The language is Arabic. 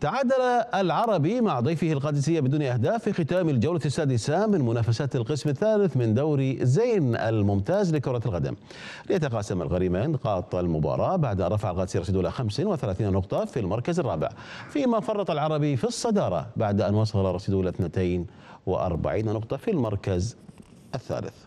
تعادل العربي مع ضيفه القادسية بدون أهداف في ختام الجولة السادسة من منافسات القسم الثالث من دوري زين الممتاز لكرة القدم ليتقاسم الغريمان نقاط المباراة بعد أن رفع القادسية رشيد إلى 35 نقطة في المركز الرابع فيما فرط العربي في الصدارة بعد أن وصل رشيد إلى 42 نقطة في المركز الثالث